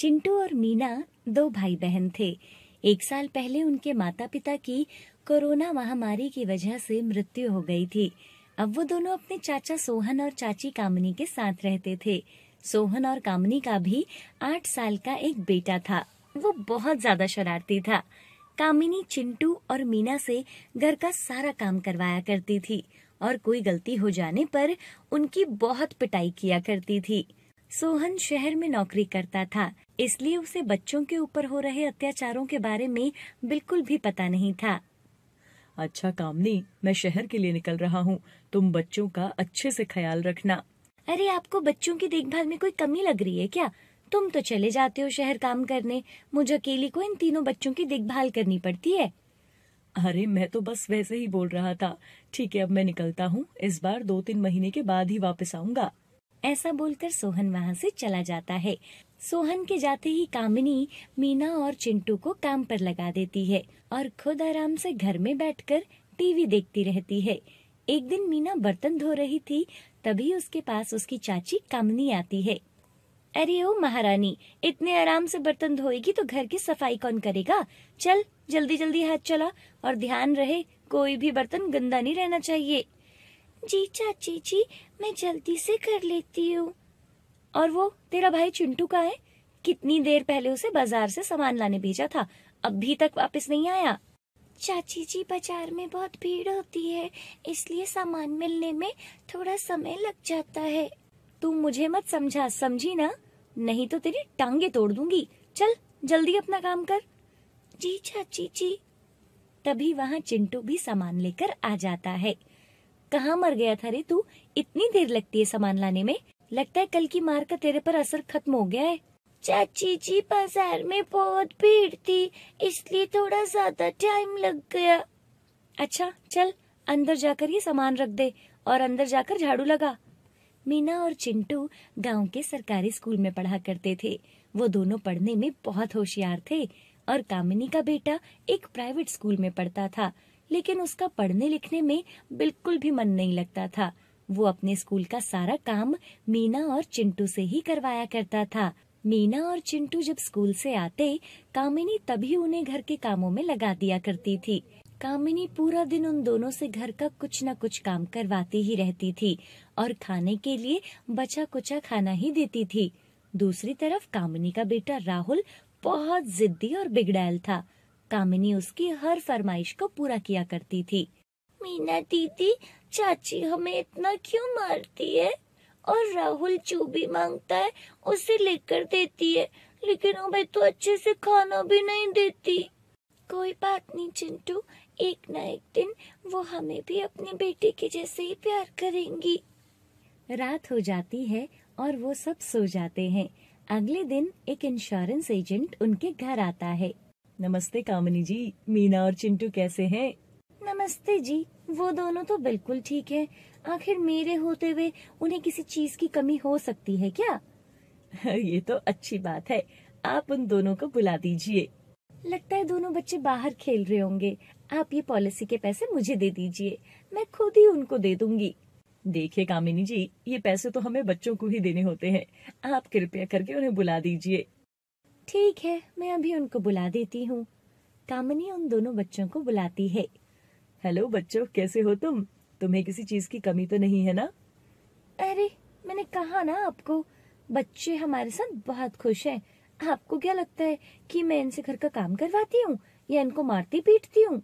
चिंटू और मीना दो भाई बहन थे एक साल पहले उनके माता पिता की कोरोना महामारी की वजह से मृत्यु हो गई थी अब वो दोनों अपने चाचा सोहन और चाची कामनी के साथ रहते थे सोहन और कामनी का भी आठ साल का एक बेटा था वो बहुत ज्यादा शरारती था कामिनी चिंटू और मीना से घर का सारा काम करवाया करती थी और कोई गलती हो जाने पर उनकी बहुत पिटाई किया करती थी सोहन शहर में नौकरी करता था इसलिए उसे बच्चों के ऊपर हो रहे अत्याचारों के बारे में बिल्कुल भी पता नहीं था अच्छा कामनी मैं शहर के लिए निकल रहा हूँ तुम बच्चों का अच्छे से ख्याल रखना अरे आपको बच्चों की देखभाल में कोई कमी लग रही है क्या तुम तो चले जाते हो शहर काम करने मुझे अकेली को इन तीनों बच्चों की देखभाल करनी पड़ती है अरे मैं तो बस वैसे ही बोल रहा था ठीक है अब मैं निकलता हूँ इस बार दो तीन महीने के बाद ही वापस आऊंगा ऐसा बोलकर सोहन वहाँ से चला जाता है सोहन के जाते ही कामिनी मीना और चिंटू को काम पर लगा देती है और खुद आराम से घर में बैठकर टीवी देखती रहती है एक दिन मीना बर्तन धो रही थी तभी उसके पास उसकी चाची कामनी आती है अरे ओ महारानी इतने आराम से बर्तन धोएगी तो घर की सफाई कौन करेगा चल जल्दी जल्दी हाथ चला और ध्यान रहे कोई भी बर्तन गंदा नहीं रहना चाहिए जी चाची जी मैं जल्दी से कर लेती हूँ और वो तेरा भाई चिंटू का है कितनी देर पहले उसे बाजार से सामान लाने भेजा था अभी तक वापस नहीं आया चाची जी बाजार में बहुत भीड़ होती है इसलिए सामान मिलने में थोड़ा समय लग जाता है तू मुझे मत समझा समझी ना नहीं तो तेरी टांगे तोड़ दूंगी चल जल्दी अपना काम कर जी चाची जी तभी वहाँ चिंटू भी सामान लेकर आ जाता है कहाँ मर गया था रे तू इतनी देर लगती है सामान लाने में लगता है कल की मार का तेरे पर असर खत्म हो गया है चाची जी बाजार में बहुत भीड़ थी इसलिए थोड़ा ज्यादा टाइम लग गया अच्छा चल अंदर जाकर ये सामान रख दे और अंदर जाकर झाड़ू लगा मीना और चिंटू गांव के सरकारी स्कूल में पढ़ा करते थे वो दोनों पढ़ने में बहुत होशियार थे और कामिनी का बेटा एक प्राइवेट स्कूल में पढ़ता था लेकिन उसका पढ़ने लिखने में बिल्कुल भी मन नहीं लगता था वो अपने स्कूल का सारा काम मीना और चिंटू से ही करवाया करता था मीना और चिंटू जब स्कूल से आते कामिनी तभी उन्हें घर के कामों में लगा दिया करती थी कामिनी पूरा दिन उन दोनों से घर का कुछ न कुछ काम करवाती ही रहती थी और खाने के लिए बचा कुचा खाना ही देती थी दूसरी तरफ कामिनी का बेटा राहुल बहुत जिद्दी और बिगड़ैल था कामिनी उसकी हर फरमाइश को पूरा किया करती थी मीना दीदी चाची हमें इतना क्यों मारती है और राहुल जो भी मांगता है उसे लेकर देती है लेकिन हमें तो अच्छे से खाना भी नहीं देती कोई बात नहीं चिंटू एक ना एक दिन वो हमें भी अपने बेटे के जैसे ही प्यार करेंगी रात हो जाती है और वो सब सो जाते हैं अगले दिन एक इंश्योरेंस एजेंट उनके घर आता है नमस्ते कामनी जी मीना और चिंटू कैसे हैं? नमस्ते जी वो दोनों तो बिल्कुल ठीक है आखिर मेरे होते हुए उन्हें किसी चीज की कमी हो सकती है क्या ये तो अच्छी बात है आप उन दोनों को बुला दीजिए लगता है दोनों बच्चे बाहर खेल रहे होंगे आप ये पॉलिसी के पैसे मुझे दे दीजिए मैं खुद ही उनको दे दूंगी देखिए कामिनी जी ये पैसे तो हमें बच्चों को ही देने होते हैं आप कृपया करके उन्हें बुला दीजिए ठीक है मैं अभी उनको बुला देती हूँ कामनी उन दोनों बच्चों को बुलाती है हेलो बच्चों कैसे हो तुम तुम्हें किसी चीज की कमी तो नहीं है ना अरे मैंने कहा ना आपको बच्चे हमारे साथ बहुत खुश हैं आपको क्या लगता है कि मैं इनसे घर का काम करवाती हूँ या इनको मारती पीटती हूँ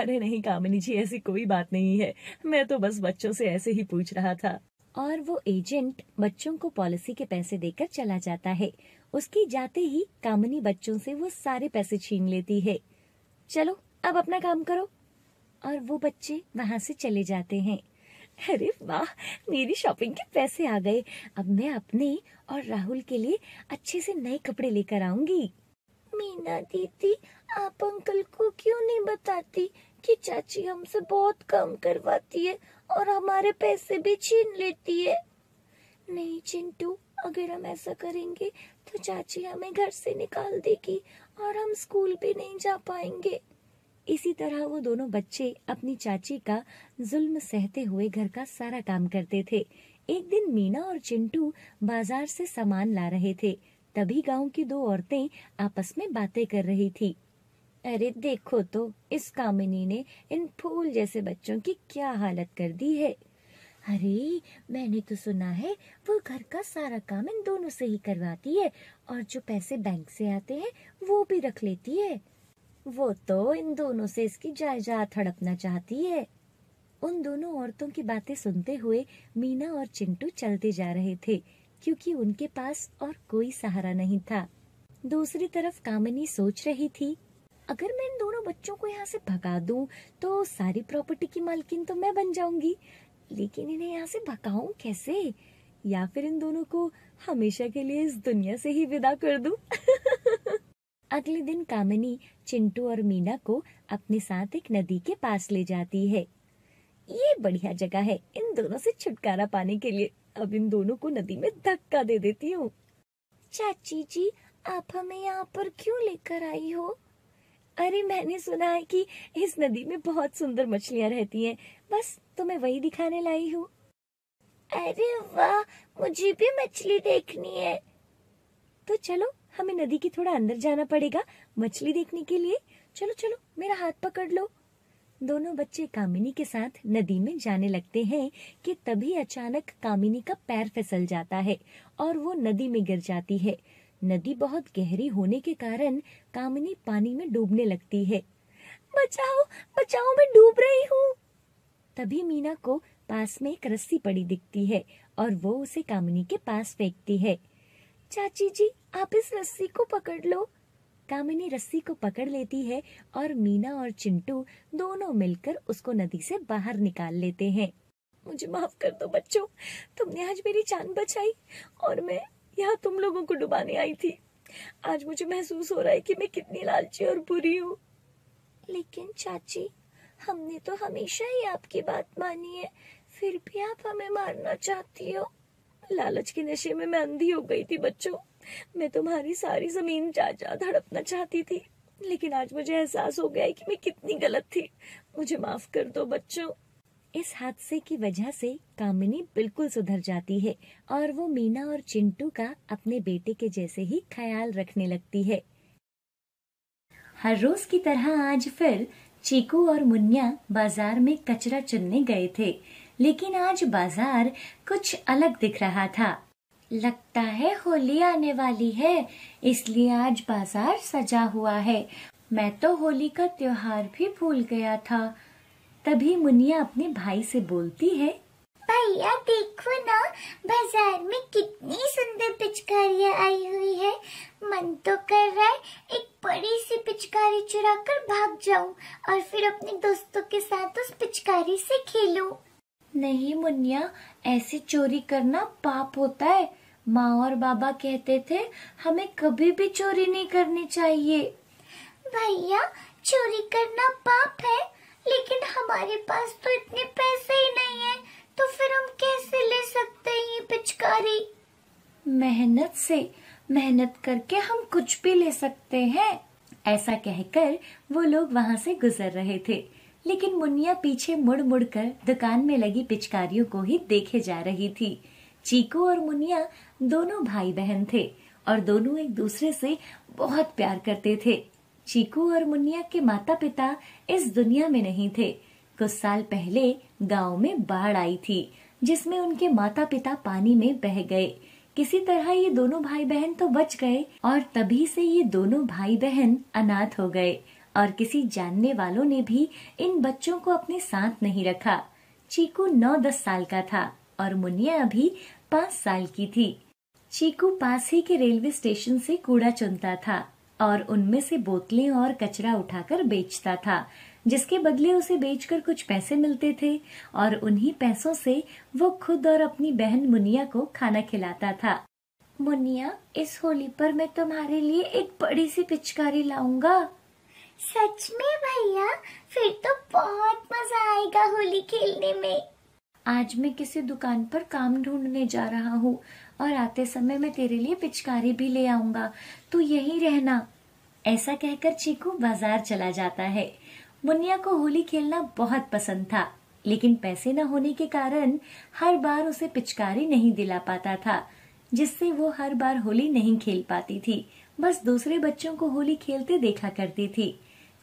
अरे नहीं कामिनी जी ऐसी कोई बात नहीं है मैं तो बस बच्चों से ऐसे ही पूछ रहा था और वो एजेंट बच्चों को पॉलिसी के पैसे देकर चला जाता है उसके जाते ही कामनी बच्चों से वो सारे पैसे छीन लेती है चलो अब अपना काम करो और वो बच्चे वहां से चले जाते हैं अरे वाह मेरी शॉपिंग के पैसे आ गए अब मैं अपने और राहुल के लिए अच्छे से नए कपड़े लेकर आऊंगी मीना दीदी आप अंकल को क्यों नहीं बताती कि चाची हमसे बहुत काम करवाती है और हमारे पैसे भी छीन लेती है नहीं चिंटू अगर हम ऐसा करेंगे तो चाची हमें घर से निकाल देगी और हम स्कूल भी नहीं जा पाएंगे इसी तरह वो दोनों बच्चे अपनी चाची का जुल्म सहते हुए घर का सारा काम करते थे एक दिन मीना और चिंटू बाजार से सामान ला रहे थे तभी गांव की दो औरतें आपस में बातें कर रही थी अरे देखो तो इस कामिनी ने इन फूल जैसे बच्चों की क्या हालत कर दी है अरे मैंने तो सुना है वो घर का सारा काम इन दोनों से ही करवाती है और जो पैसे बैंक से आते हैं वो भी रख लेती है वो तो इन दोनों से इसकी जायदाद हड़पना चाहती है उन दोनों औरतों की बातें सुनते हुए मीना और चिंटू चलते जा रहे थे क्योंकि उनके पास और कोई सहारा नहीं था दूसरी तरफ कामिनी सोच रही थी अगर मैं इन दोनों बच्चों को यहाँ से भगा दूं तो सारी प्रॉपर्टी की मालकिन तो मैं बन जाऊंगी लेकिन इन्हें यहाँ से भगाऊं कैसे या फिर इन दोनों को हमेशा के लिए इस दुनिया से ही विदा कर दूं? अगले दिन कामिनी चिंटू और मीना को अपने साथ एक नदी के पास ले जाती है ये बढ़िया जगह है इन दोनों से छुटकारा पाने के लिए अब इन दोनों को नदी में धक्का दे देती हूँ चाची जी आप हमें यहाँ पर क्यों लेकर आई हो अरे मैंने सुना है कि इस नदी में बहुत सुंदर मछलियाँ रहती हैं बस तुम्हें तो वही दिखाने लाई हूँ अरे वाह मुझे भी मछली देखनी है तो चलो हमें नदी के थोड़ा अंदर जाना पड़ेगा मछली देखने के लिए चलो चलो मेरा हाथ पकड़ लो दोनों बच्चे कामिनी के साथ नदी में जाने लगते हैं कि तभी अचानक कामिनी का पैर फिसल जाता है और वो नदी में गिर जाती है नदी बहुत गहरी होने के कारण कामिनी पानी में डूबने लगती है बचाओ बचाओ मैं डूब रही हूँ तभी मीना को पास में एक रस्सी पड़ी दिखती है और वो उसे कामिनी के पास फेंकती है चाची जी आप इस रस्सी को पकड़ लो कामिनी रस्सी को पकड़ लेती है और मीना और चिंटू दोनों मिलकर उसको नदी से बाहर निकाल लेते हैं मुझे माफ कर दो बच्चों तुमने आज मेरी जान बचाई और मैं यहाँ तुम लोगों को डुबाने आई थी आज मुझे महसूस हो रहा है कि मैं कितनी लालची और बुरी हूँ लेकिन चाची हमने तो हमेशा ही आपकी बात मानी है फिर भी आप हमें मारना चाहती हो लालच के नशे में मैं अंधी हो गई थी बच्चों मैं तुम्हारी सारी जमीन जा धड़पना चाहती थी लेकिन आज मुझे एहसास हो गया है कि मैं कितनी गलत थी मुझे माफ कर दो बच्चों इस हादसे की वजह से कामिनी बिल्कुल सुधर जाती है और वो मीना और चिंटू का अपने बेटे के जैसे ही ख्याल रखने लगती है हर रोज की तरह आज फिर चीकू और मुन्या बाजार में कचरा चुनने गए थे लेकिन आज बाजार कुछ अलग दिख रहा था लगता है होली आने वाली है इसलिए आज बाजार सजा हुआ है मैं तो होली का त्योहार भी भूल गया था तभी मुनिया अपने भाई से बोलती है भैया देखो ना बाजार में कितनी सुंदर पिचकारियाँ आई हुई है मन तो कर रहा है एक बड़ी सी पिचकारी चुरा कर भाग जाऊं और फिर अपने दोस्तों के साथ उस पिचकारी से खेलूं। नहीं मुनिया ऐसी चोरी करना पाप होता है माँ और बाबा कहते थे हमें कभी भी चोरी नहीं करनी चाहिए भैया चोरी करना पाप है लेकिन हमारे पास तो इतने पैसे ही नहीं है तो फिर हम कैसे ले सकते हैं ये पिचकारी मेहनत से मेहनत करके हम कुछ भी ले सकते हैं ऐसा कहकर वो लोग वहाँ से गुजर रहे थे लेकिन मुनिया पीछे मुड़ मुड़ कर दुकान में लगी पिचकारियों को ही देखे जा रही थी चीकू और मुनिया दोनों भाई बहन थे और दोनों एक दूसरे से बहुत प्यार करते थे चीकू और मुन्निया के माता पिता इस दुनिया में नहीं थे कुछ साल पहले गांव में बाढ़ आई थी जिसमें उनके माता पिता पानी में बह गए किसी तरह ये दोनों भाई बहन तो बच गए और तभी से ये दोनों भाई बहन अनाथ हो गए और किसी जानने वालों ने भी इन बच्चों को अपने साथ नहीं रखा चीकू नौ दस साल का था और मुनिया अभी पाँच साल की थी चीकू पास ही के रेलवे स्टेशन से कूड़ा चुनता था और उनमें से बोतलें और कचरा उठाकर बेचता था जिसके बदले उसे बेचकर कुछ पैसे मिलते थे और उन्हीं पैसों से वो खुद और अपनी बहन मुनिया को खाना खिलाता था मुनिया इस होली पर मैं तुम्हारे लिए एक बड़ी सी पिचकारी लाऊंगा सच में भैया फिर तो बहुत मजा आएगा होली खेलने में आज मैं किसी दुकान पर काम ढूंढने जा रहा हूँ और आते समय मैं तेरे लिए पिचकारी भी ले आऊंगा तू यहीं रहना ऐसा कहकर चीकू बाजार चला जाता है मुनिया को होली खेलना बहुत पसंद था लेकिन पैसे न होने के कारण हर बार उसे पिचकारी नहीं दिला पाता था जिससे वो हर बार होली नहीं खेल पाती थी बस दूसरे बच्चों को होली खेलते देखा करती थी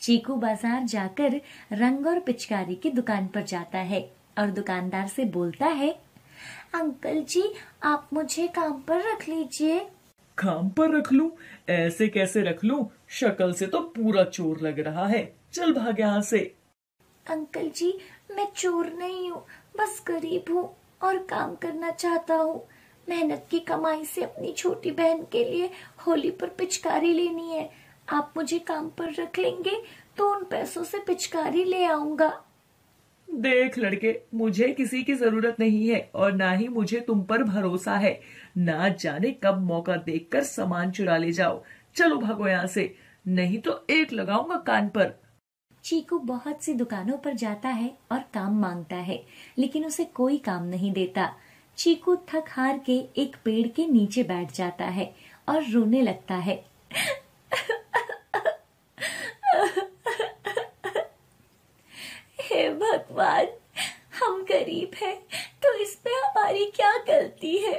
चीकू बाजार जाकर रंग और पिचकारी की दुकान पर जाता है और दुकानदार से बोलता है अंकल जी आप मुझे काम पर रख लीजिए काम पर रख लू ऐसे कैसे रख लू शक्ल से तो पूरा चोर लग रहा है चल भाग यहाँ से अंकल जी मैं चोर नहीं हूँ बस गरीब हूँ और काम करना चाहता हूँ मेहनत की कमाई से अपनी छोटी बहन के लिए होली पर पिचकारी लेनी है आप मुझे काम पर रख लेंगे तो उन पैसों से पिचकारी ले आऊंगा देख लड़के मुझे किसी की जरूरत नहीं है और ना ही मुझे तुम पर भरोसा है ना जाने कब मौका देखकर सामान चुरा ले जाओ चलो भागो यहाँ से नहीं तो एक लगाऊंगा कान पर चीकू बहुत सी दुकानों पर जाता है और काम मांगता है लेकिन उसे कोई काम नहीं देता चीकू थक हार के एक पेड़ के नीचे बैठ जाता है और रोने लगता है हे भगवान हम गरीब हैं तो इसमें हमारी क्या गलती है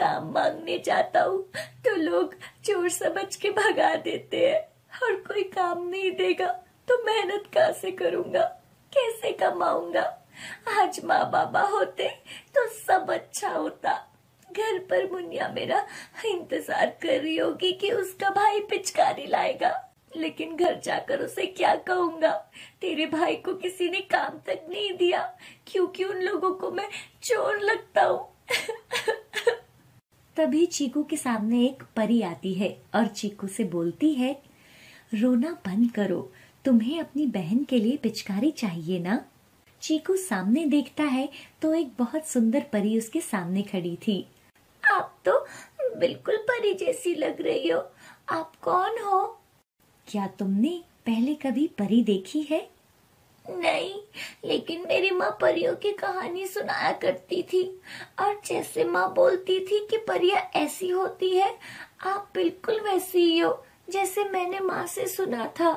काम मांगने जाता हूँ तो लोग चोर समझ के भगा देते हैं और कोई काम नहीं देगा तो मेहनत कहाँ से करूँगा कैसे कमाऊंगा आज माँ बाबा होते तो सब अच्छा होता घर पर मुनिया मेरा इंतजार कर रही होगी कि उसका भाई पिचकारी लाएगा लेकिन घर जाकर उसे क्या कहूंगा तेरे भाई को किसी ने काम तक नहीं दिया क्योंकि उन लोगों को मैं चोर लगता हूँ तभी चीकू के सामने एक परी आती है और चीकू से बोलती है रोना बंद करो तुम्हें अपनी बहन के लिए पिचकारी चाहिए ना चीकू सामने देखता है तो एक बहुत सुंदर परी उसके सामने खड़ी थी आप तो बिल्कुल परी जैसी लग रही हो आप कौन हो क्या तुमने पहले कभी परी देखी है नहीं लेकिन मेरी माँ परियों की कहानी सुनाया करती थी और जैसे माँ बोलती थी कि परिया ऐसी होती है आप बिल्कुल वैसी ही हो जैसे मैंने माँ से सुना था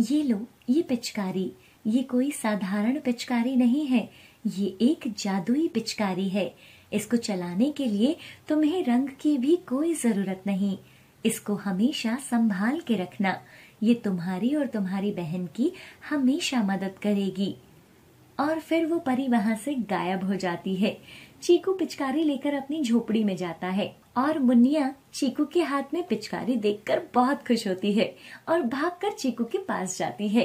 ये लो ये पिचकारी ये कोई साधारण पिचकारी नहीं है ये एक जादुई पिचकारी है इसको चलाने के लिए तुम्हें रंग की भी कोई जरूरत नहीं इसको हमेशा संभाल के रखना ये तुम्हारी और तुम्हारी बहन की हमेशा मदद करेगी और फिर वो परी वहां से गायब हो जाती है चीकू पिचकारी लेकर अपनी झोपड़ी में जाता है और मुन्निया चीकू के हाथ में पिचकारी देखकर बहुत खुश होती है और भागकर चीकू के पास जाती है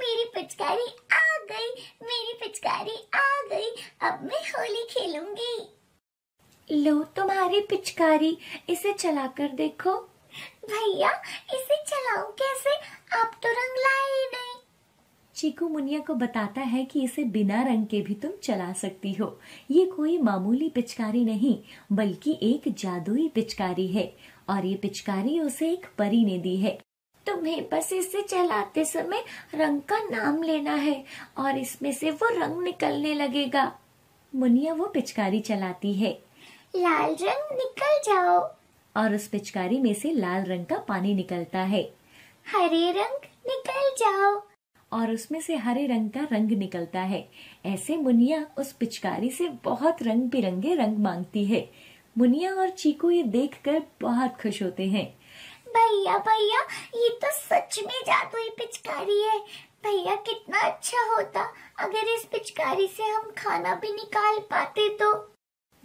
मेरी पिचकारी आ गई मेरी पिचकारी आ गई अब मैं होली खेलूंगी लो तुम्हारी पिचकारी इसे चलाकर देखो भैया इसे चलाओ कैसे आप तो रंग लाए ही नहीं चीकू मुनिया को बताता है कि इसे बिना रंग के भी तुम चला सकती हो ये कोई मामूली पिचकारी नहीं बल्कि एक जादुई पिचकारी है और ये पिचकारी उसे एक परी ने दी है तुम्हें बस इसे चलाते समय रंग का नाम लेना है और इसमें से वो रंग निकलने लगेगा मुनिया वो पिचकारी चलाती है लाल रंग निकल जाओ और उस पिचकारी में से लाल रंग का पानी निकलता है हरे रंग निकल जाओ और उसमें से हरे रंग का रंग निकलता है ऐसे मुनिया उस पिचकारी से बहुत रंग बिरंगे रंग मांगती है मुनिया और चीकू ये देखकर बहुत खुश होते हैं भैया भैया ये तो सच में जादुई पिचकारी है भैया कितना अच्छा होता अगर इस पिचकारी से हम खाना भी निकाल पाते तो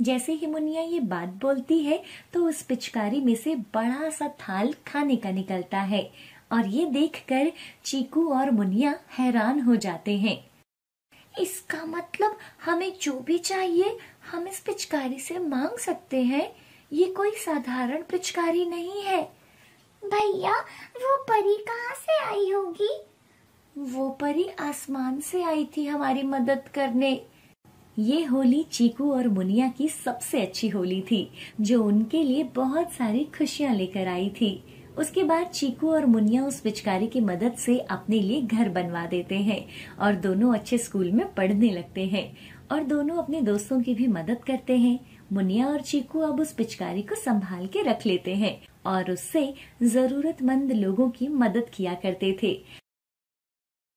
जैसे ही मुनिया ये बात बोलती है तो उस पिचकारी में से बड़ा सा थाल खाने का निकलता है और ये देखकर चीकू और मुनिया हैरान हो जाते हैं इसका मतलब हमें जो भी चाहिए हम इस पिचकारी से मांग सकते हैं ये कोई साधारण पिचकारी नहीं है भैया वो परी कहाँ से आई होगी वो परी आसमान से आई थी हमारी मदद करने ये होली चीकू और मुनिया की सबसे अच्छी होली थी जो उनके लिए बहुत सारी खुशियां लेकर आई थी उसके बाद चीकू और मुनिया उस पिचकारी की मदद से अपने लिए घर बनवा देते हैं और दोनों अच्छे स्कूल में पढ़ने लगते हैं और दोनों अपने दोस्तों की भी मदद करते हैं मुनिया और चीकू अब उस पिचकारी को संभाल के रख लेते हैं और उससे जरूरतमंद लोगों की मदद किया करते थे